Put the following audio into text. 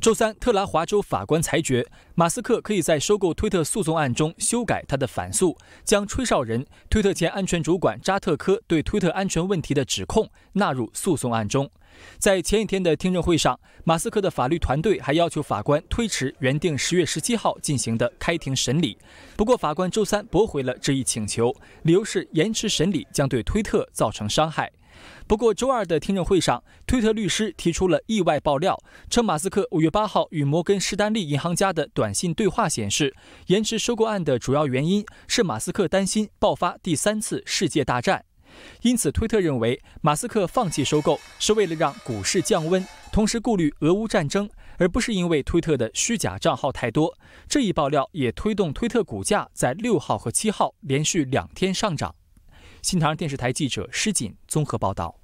周三，特拉华州法官裁决，马斯克可以在收购推特诉讼案中修改他的反诉，将吹哨人、推特前安全主管扎特科对推特安全问题的指控纳入诉讼案中。在前一天的听证会上，马斯克的法律团队还要求法官推迟原定十月十七号进行的开庭审理。不过，法官周三驳回了这一请求，理由是延迟审理将对推特造成伤害。不过，周二的听证会上，推特律师提出了意外爆料，称马斯克五月八号与摩根士丹利银行家的短信对话显示，延迟收购案的主要原因是马斯克担心爆发第三次世界大战。因此，推特认为马斯克放弃收购是为了让股市降温，同时顾虑俄乌战争，而不是因为推特的虚假账号太多。这一爆料也推动推特股价在六号和七号连续两天上涨。新唐人电视台记者施锦综合报道。